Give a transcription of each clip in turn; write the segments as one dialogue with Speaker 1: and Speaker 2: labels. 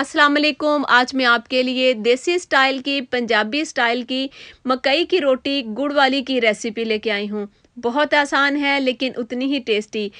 Speaker 1: अस्सलाम वालेकुम आज मैं आपके लिए देसी स्टाइल की पंजाबी स्टाइल की मकई की रोटी गुड़ वाली की रेसिपी लेके आई हूँ बहुत आसान है लेकिन उतनी ही टेस्टी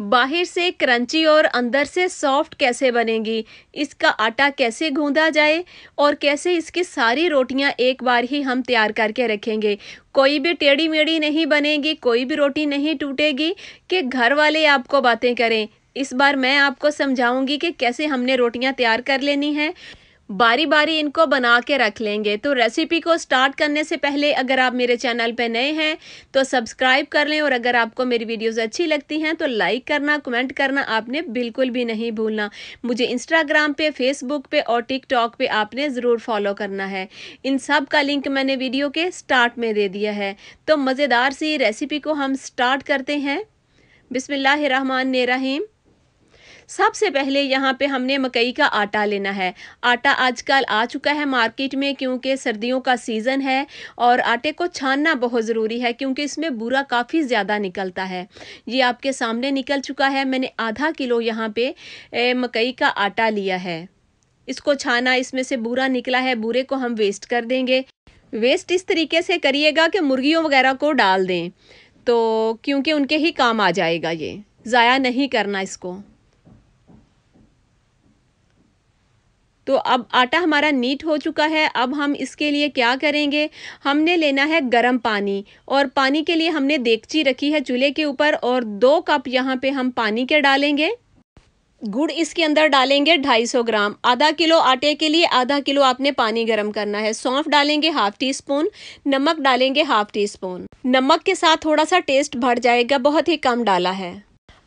Speaker 1: बाहर से क्रंची और अंदर से सॉफ्ट कैसे बनेगी इसका आटा कैसे गूंदा जाए और कैसे इसकी सारी रोटियां एक बार ही हम तैयार करके रखेंगे कोई भी टेढ़ी मेढ़ी नहीं बनेगी कोई भी रोटी नहीं टूटेगी कि घर वाले आपको बातें करें इस बार मैं आपको समझाऊंगी कि कैसे हमने रोटियां तैयार कर लेनी है बारी बारी इनको बना के रख लेंगे तो रेसिपी को स्टार्ट करने से पहले अगर आप मेरे चैनल पर नए हैं तो सब्सक्राइब कर लें और अगर आपको मेरी वीडियोस अच्छी लगती हैं तो लाइक करना कमेंट करना आपने बिल्कुल भी नहीं भूलना मुझे इंस्टाग्राम पे फेसबुक पे और टिकटॉक पे आपने ज़रूर फॉलो करना है इन सब का लिंक मैंने वीडियो के स्टार्ट में दे दिया है तो मज़ेदार सी रेसिपी को हम स्टार्ट करते हैं बिसमीम सबसे पहले यहाँ पे हमने मकई का आटा लेना है आटा आजकल आ चुका है मार्केट में क्योंकि सर्दियों का सीज़न है और आटे को छानना बहुत ज़रूरी है क्योंकि इसमें बुरा काफ़ी ज़्यादा निकलता है ये आपके सामने निकल चुका है मैंने आधा किलो यहाँ पे मकई का आटा लिया है इसको छाना इसमें से बुरा निकला है बुरे को हम वेस्ट कर देंगे वेस्ट इस तरीके से करिएगा कि मुर्गियों वगैरह को डाल दें तो क्योंकि उनके ही काम आ जाएगा ये ज़ाया नहीं करना इसको तो अब आटा हमारा नीट हो चुका है अब हम इसके लिए क्या करेंगे हमने लेना है गर्म पानी और पानी के लिए हमने देगची रखी है चूल्हे के ऊपर और दो कप यहाँ पे हम पानी के डालेंगे गुड़ इसके अंदर डालेंगे 250 ग्राम आधा किलो आटे के लिए आधा किलो आपने पानी गर्म करना है सौंफ डालेंगे हाफ टी स्पून नमक डालेंगे हाफ टी स्पून नमक के साथ थोड़ा सा टेस्ट भर जाएगा बहुत ही कम डाला है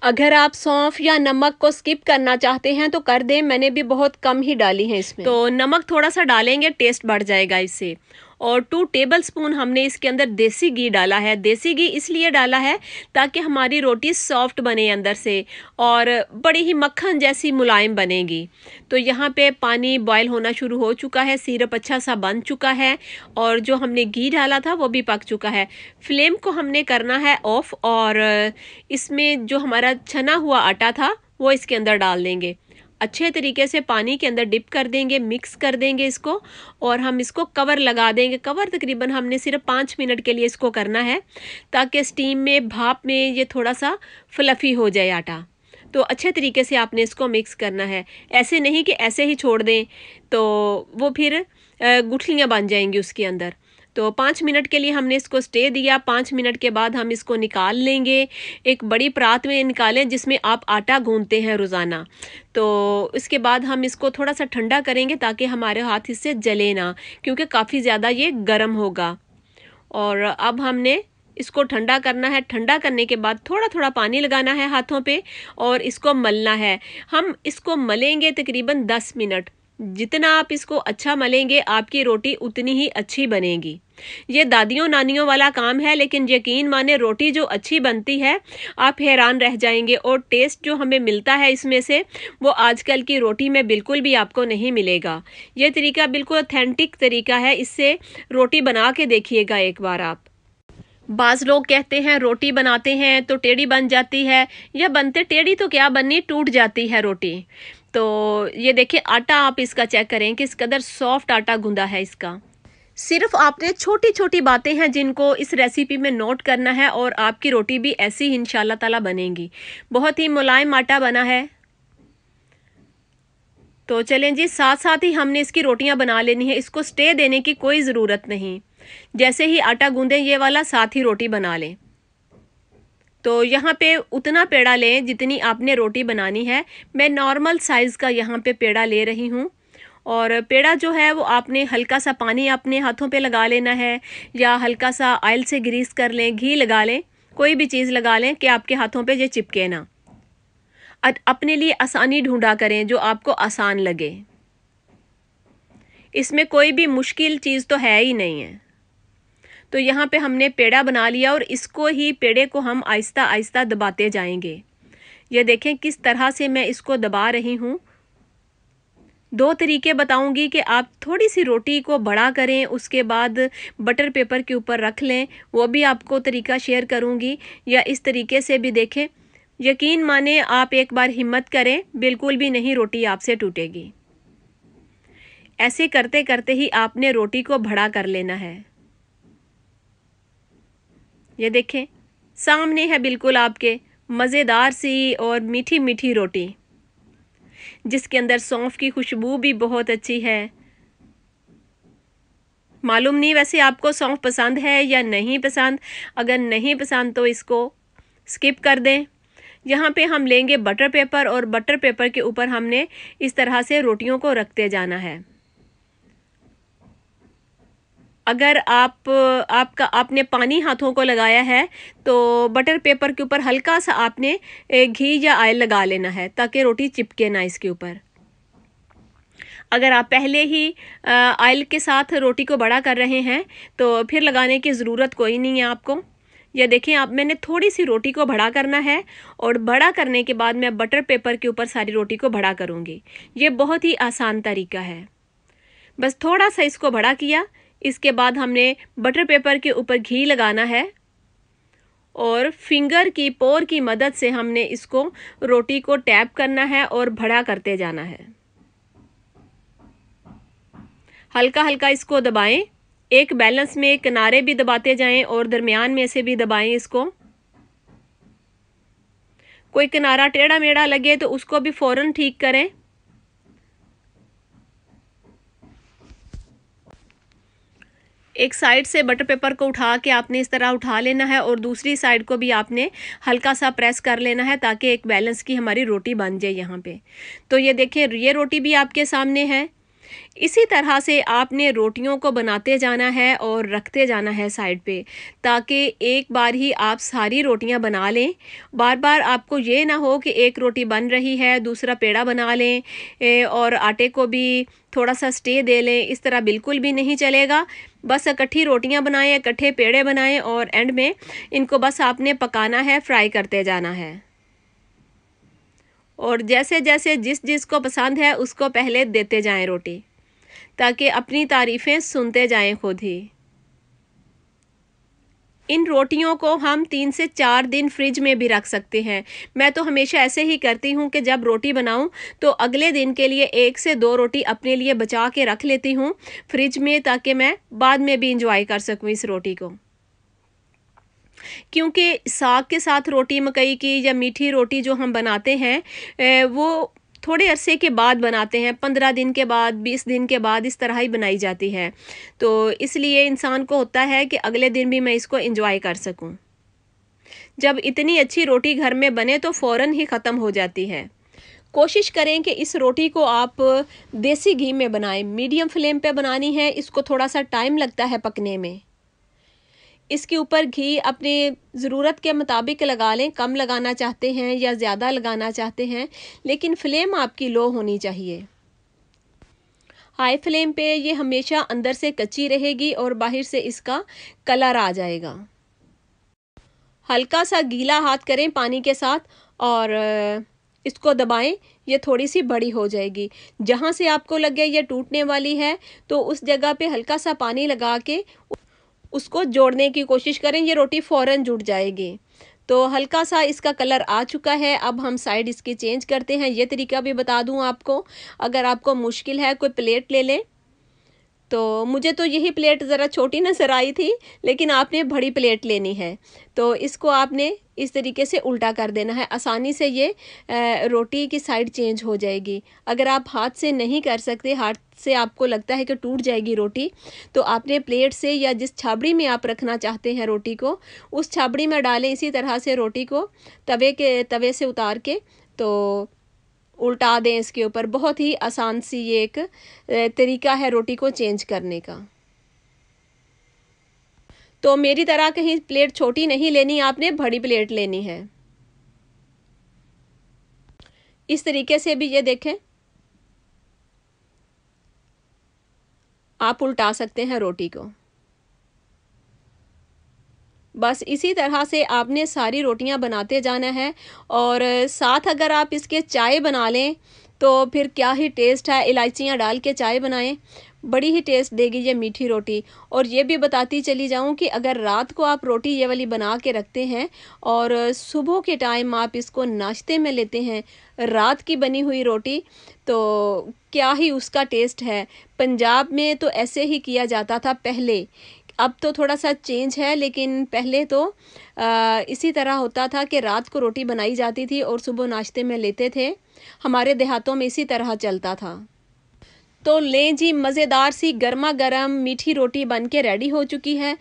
Speaker 1: अगर आप सौंफ या नमक को स्किप करना चाहते हैं तो कर दें मैंने भी बहुत कम ही डाली है इसमें तो नमक थोड़ा सा डालेंगे टेस्ट बढ़ जाएगा इससे और टू टेबल स्पून हमने इसके अंदर देसी घी डाला है देसी घी इसलिए डाला है ताकि हमारी रोटी सॉफ्ट बने अंदर से और बड़ी ही मक्खन जैसी मुलायम बनेगी तो यहाँ पे पानी बॉयल होना शुरू हो चुका है सीरप अच्छा सा बन चुका है और जो हमने घी डाला था वो भी पक चुका है फ्लेम को हमने करना है ऑफ़ और इसमें जो हमारा छना हुआ आटा था वो इसके अंदर डाल देंगे अच्छे तरीके से पानी के अंदर डिप कर देंगे मिक्स कर देंगे इसको और हम इसको कवर लगा देंगे कवर तकरीबन हमने सिर्फ पाँच मिनट के लिए इसको करना है ताकि स्टीम में भाप में ये थोड़ा सा फ्लफ़ी हो जाए आटा तो अच्छे तरीके से आपने इसको मिक्स करना है ऐसे नहीं कि ऐसे ही छोड़ दें तो वो फिर गुठलियाँ बन जाएंगी उसके अंदर तो पाँच मिनट के लिए हमने इसको स्टे दिया पाँच मिनट के बाद हम इसको निकाल लेंगे एक बड़ी परात में निकालें जिसमें आप आटा गूंदते हैं रोज़ाना तो इसके बाद हम इसको थोड़ा सा ठंडा करेंगे ताकि हमारे हाथ इससे जले ना क्योंकि काफ़ी ज़्यादा ये गर्म होगा और अब हमने इसको ठंडा करना है ठंडा करने के बाद थोड़ा थोड़ा पानी लगाना है हाथों पे और इसको मलना है हम इसको मलेंगे तकरीबन दस मिनट जितना आप इसको अच्छा मलेंगे आपकी रोटी उतनी ही अच्छी बनेगी ये दादियों नानियों वाला काम है लेकिन यकीन माने रोटी जो अच्छी बनती है आप हैरान रह जाएंगे और टेस्ट जो हमें मिलता है इसमें से वो आजकल की रोटी में बिल्कुल भी आपको नहीं मिलेगा ये तरीका बिल्कुल ऑथेंटिक तरीका है इससे रोटी बना के देखिएगा एक बार आप बाज़ लोग कहते हैं रोटी बनाते हैं तो टेढ़ी बन जाती है या बनते टेढ़ी तो क्या बननी टूट जाती है रोटी तो ये देखिए आटा आप इसका चेक करें किस कदर सॉफ्ट आटा गूंदा है इसका सिर्फ आपने छोटी छोटी बातें हैं जिनको इस रेसिपी में नोट करना है और आपकी रोटी भी ऐसी ही इन ताला बनेगी बहुत ही मुलायम आटा बना है तो चलें जी साथ साथ ही हमने इसकी रोटियां बना लेनी है इसको स्टे देने की कोई ज़रूरत नहीं जैसे ही आटा गूंदें ये वाला साथ ही रोटी बना लें तो यहाँ पे उतना पेड़ा लें जितनी आपने रोटी बनानी है मैं नॉर्मल साइज़ का यहाँ पे पेड़ा ले रही हूँ और पेड़ा जो है वो आपने हल्का सा पानी अपने हाथों पे लगा लेना है या हल्का सा आयल से ग्रीस कर लें घी लगा लें कोई भी चीज़ लगा लें कि आपके हाथों पे ये चिपके ना अपने लिए आसानी ढूंढा करें जो आपको आसान लगे इसमें कोई भी मुश्किल चीज़ तो है ही नहीं है तो यहाँ पे हमने पेड़ा बना लिया और इसको ही पेड़े को हम आहिस्ता आहिस्ता दबाते जाएंगे ये देखें किस तरह से मैं इसको दबा रही हूँ दो तरीके बताऊंगी कि आप थोड़ी सी रोटी को बड़ा करें उसके बाद बटर पेपर के ऊपर रख लें वो भी आपको तरीका शेयर करूंगी या इस तरीके से भी देखें यकीन माने आप एक बार हिम्मत करें बिल्कुल भी नहीं रोटी आपसे टूटेगी ऐसे करते करते ही आपने रोटी को बड़ा कर लेना है ये देखें सामने है बिल्कुल आपके मज़ेदार सी और मीठी मीठी रोटी जिसके अंदर सौंफ की खुशबू भी बहुत अच्छी है मालूम नहीं वैसे आपको सौंफ पसंद है या नहीं पसंद अगर नहीं पसंद तो इसको स्किप कर दें यहाँ पे हम लेंगे बटर पेपर और बटर पेपर के ऊपर हमने इस तरह से रोटियों को रखते जाना है अगर आप आपका आपने पानी हाथों को लगाया है तो बटर पेपर के ऊपर हल्का सा आपने घी या आयल लगा लेना है ताकि रोटी चिपके ना इसके ऊपर अगर आप पहले ही आयल के साथ रोटी को बड़ा कर रहे हैं तो फिर लगाने की ज़रूरत कोई नहीं है आपको या देखें आप मैंने थोड़ी सी रोटी को बड़ा करना है और बड़ा करने के बाद मैं बटर पेपर के ऊपर सारी रोटी को बड़ा करूँगी ये बहुत ही आसान तरीका है बस थोड़ा सा इसको बड़ा किया इसके बाद हमने बटर पेपर के ऊपर घी लगाना है और फिंगर की पोर की मदद से हमने इसको रोटी को टैप करना है और भड़ा करते जाना है हल्का हल्का इसको दबाएं एक बैलेंस में किनारे भी दबाते जाएं और दरमियान में से भी दबाएं इसको कोई किनारा टेढ़ा मेढ़ा लगे तो उसको भी फ़ौरन ठीक करें एक साइड से बटर पेपर को उठा के आपने इस तरह उठा लेना है और दूसरी साइड को भी आपने हल्का सा प्रेस कर लेना है ताकि एक बैलेंस की हमारी रोटी बन जाए यहाँ पे तो ये देखें ये रोटी भी आपके सामने है इसी तरह से आपने रोटियों को बनाते जाना है और रखते जाना है साइड पे ताकि एक बार ही आप सारी रोटियां बना लें बार बार आपको ये ना हो कि एक रोटी बन रही है दूसरा पेड़ा बना लें और आटे को भी थोड़ा सा स्टे दे लें इस तरह बिल्कुल भी नहीं चलेगा बस इकट्ठी रोटियां बनाएं इकट्ठे पेड़े बनाएं और एंड में इनको बस आपने पकाना है फ्राई करते जाना है और जैसे जैसे जिस जिस को पसंद है उसको पहले देते जाएं रोटी ताकि अपनी तारीफ़ें सुनते जाएं खुद ही इन रोटियों को हम तीन से चार दिन फ्रिज में भी रख सकते हैं मैं तो हमेशा ऐसे ही करती हूँ कि जब रोटी बनाऊँ तो अगले दिन के लिए एक से दो रोटी अपने लिए बचा के रख लेती हूँ फ्रिज में ताकि मैं बाद में भी इंजॉय कर सकूँ इस रोटी को क्योंकि साग के साथ रोटी मकई की या मीठी रोटी जो हम बनाते हैं वो थोड़े अरसे के बाद बनाते हैं पंद्रह दिन के बाद बीस दिन के बाद इस तरह ही बनाई जाती है तो इसलिए इंसान को होता है कि अगले दिन भी मैं इसको इंजॉय कर सकूं। जब इतनी अच्छी रोटी घर में बने तो फ़ौर ही ख़त्म हो जाती है कोशिश करें कि इस रोटी को आप देसी घी में बनाएं मीडियम फ्लेम पे बनानी है इसको थोड़ा सा टाइम लगता है पकने में इसके ऊपर घी अपने ज़रूरत के मुताबिक लगा लें कम लगाना चाहते हैं या ज़्यादा लगाना चाहते हैं लेकिन फ्लेम आपकी लो होनी चाहिए हाई फ्लेम पे ये हमेशा अंदर से कच्ची रहेगी और बाहर से इसका कलर आ जाएगा हल्का सा गीला हाथ करें पानी के साथ और इसको दबाएं ये थोड़ी सी बड़ी हो जाएगी जहाँ से आपको लगे ये टूटने वाली है तो उस जगह पे हल्का सा पानी लगा के उसको जोड़ने की कोशिश करें ये रोटी फ़ौरन जुड़ जाएगी तो हल्का सा इसका कलर आ चुका है अब हम साइड इसकी चेंज करते हैं ये तरीका भी बता दूं आपको अगर आपको मुश्किल है कोई प्लेट ले लें तो मुझे तो यही प्लेट ज़रा छोटी नज़र आई थी लेकिन आपने बड़ी प्लेट लेनी है तो इसको आपने इस तरीके से उल्टा कर देना है आसानी से ये रोटी की साइड चेंज हो जाएगी अगर आप हाथ से नहीं कर सकते हाथ से आपको लगता है कि टूट जाएगी रोटी तो आपने प्लेट से या जिस छाबड़ी में आप रखना चाहते हैं रोटी को उस छाबड़ी में डालें इसी तरह से रोटी को तवे के तवे से उतार के तो उल्टा दें इसके ऊपर बहुत ही आसान सी ये एक तरीका है रोटी को चेंज करने का तो मेरी तरह कहीं प्लेट छोटी नहीं लेनी आपने बड़ी प्लेट लेनी है इस तरीके से भी ये देखें आप उल्टा सकते हैं रोटी को बस इसी तरह से आपने सारी रोटियां बनाते जाना है और साथ अगर आप इसके चाय बना लें तो फिर क्या ही टेस्ट है इलायचियाँ डाल के चाय बनाएं बड़ी ही टेस्ट देगी ये मीठी रोटी और ये भी बताती चली जाऊं कि अगर रात को आप रोटी ये वाली बना के रखते हैं और सुबह के टाइम आप इसको नाश्ते में लेते हैं रात की बनी हुई रोटी तो क्या ही उसका टेस्ट है पंजाब में तो ऐसे ही किया जाता था पहले अब तो थोड़ा सा चेंज है लेकिन पहले तो आ, इसी तरह होता था कि रात को रोटी बनाई जाती थी और सुबह नाश्ते में लेते थे हमारे देहातों में इसी तरह चलता था तो लें जी मज़ेदार सी गर्मा गर्म मीठी रोटी बन के रेडी हो चुकी है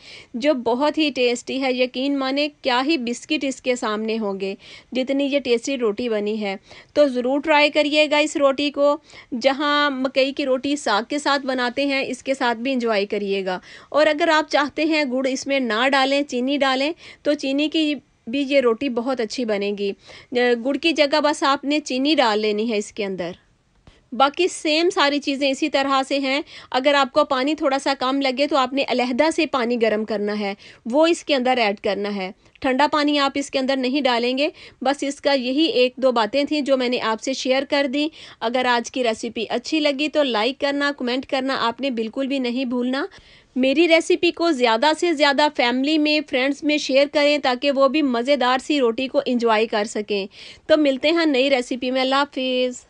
Speaker 1: जो बहुत ही टेस्टी है यकीन माने क्या ही बिस्किट इसके सामने होंगे जितनी ये टेस्टी रोटी बनी है तो ज़रूर ट्राई करिएगा इस रोटी को जहाँ मकई की रोटी साग के साथ बनाते हैं इसके साथ भी इंजॉय करिएगा और अगर आप चाहते हैं गुड़ इसमें ना डालें चीनी डालें तो चीनी की भी ये रोटी बहुत अच्छी बनेगी गुड़ की जगह बस आपने चीनी डाल लेनी है इसके अंदर बाकी सेम सारी चीज़ें इसी तरह से हैं अगर आपको पानी थोड़ा सा कम लगे तो आपने अलहदा से पानी गर्म करना है वो इसके अंदर ऐड करना है ठंडा पानी आप इसके अंदर नहीं डालेंगे बस इसका यही एक दो बातें थी जो मैंने आपसे शेयर कर दी अगर आज की रेसिपी अच्छी लगी तो लाइक करना कमेंट करना आपने बिल्कुल भी नहीं भूलना मेरी रेसिपी को ज़्यादा से ज़्यादा फैमिली में फ्रेंड्स में शेयर करें ताकि वो भी मज़ेदार सी रोटी को इंजॉय कर सकें तो मिलते हैं नई रेसिपी में अल्लाह हाफिज़